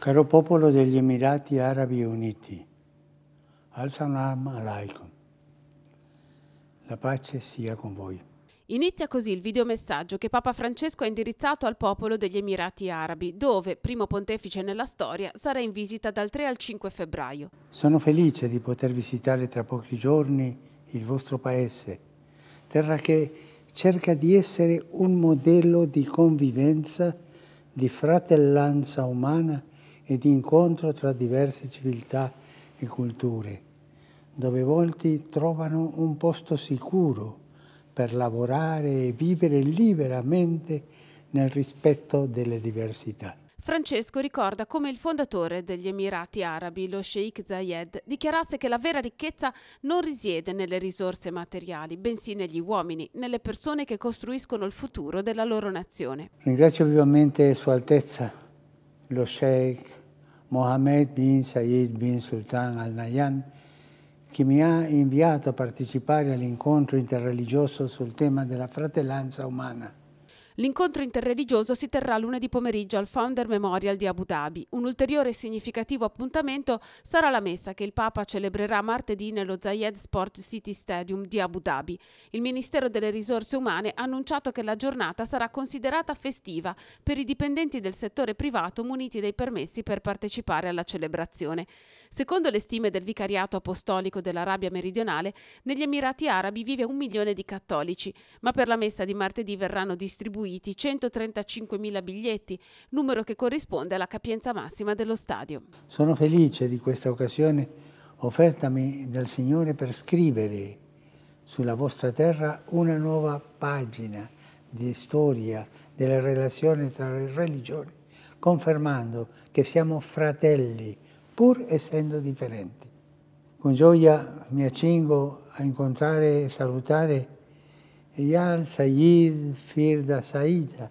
Caro popolo degli Emirati Arabi Uniti, al-Salam alaikum. La pace sia con voi. Inizia così il videomessaggio che Papa Francesco ha indirizzato al popolo degli Emirati Arabi, dove, primo pontefice nella storia, sarà in visita dal 3 al 5 febbraio. Sono felice di poter visitare tra pochi giorni il vostro paese, terra che cerca di essere un modello di convivenza, di fratellanza umana e di incontro tra diverse civiltà e culture, dove molti trovano un posto sicuro per lavorare e vivere liberamente nel rispetto delle diversità. Francesco ricorda come il fondatore degli Emirati Arabi, lo Sheikh Zayed, dichiarasse che la vera ricchezza non risiede nelle risorse materiali, bensì negli uomini, nelle persone che costruiscono il futuro della loro nazione. Ringrazio vivamente Sua Altezza, lo Sheikh Mohammed bin Said bin Sultan Al Nahyan, che mi ha inviato a partecipare all'incontro interreligioso sul tema della fratellanza umana. L'incontro interreligioso si terrà lunedì pomeriggio al Founder Memorial di Abu Dhabi. Un ulteriore significativo appuntamento sarà la messa che il Papa celebrerà martedì nello Zayed Sport City Stadium di Abu Dhabi. Il Ministero delle Risorse Umane ha annunciato che la giornata sarà considerata festiva per i dipendenti del settore privato muniti dei permessi per partecipare alla celebrazione. Secondo le stime del Vicariato Apostolico dell'Arabia Meridionale, negli Emirati Arabi vive un milione di cattolici, ma per la messa di martedì verranno distribuiti distribuiti 135.000 biglietti, numero che corrisponde alla capienza massima dello stadio. Sono felice di questa occasione offertami dal Signore per scrivere sulla vostra terra una nuova pagina di storia della relazione tra le religioni, confermando che siamo fratelli pur essendo differenti. Con gioia mi accingo a incontrare e salutare Eyal, Said, Firda, Saida,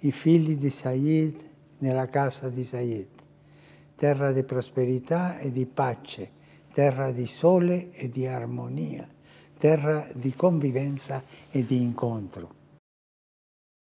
i figli di Said nella casa di Said, terra di prosperità e di pace, terra di sole e di armonia, terra di convivenza e di incontro.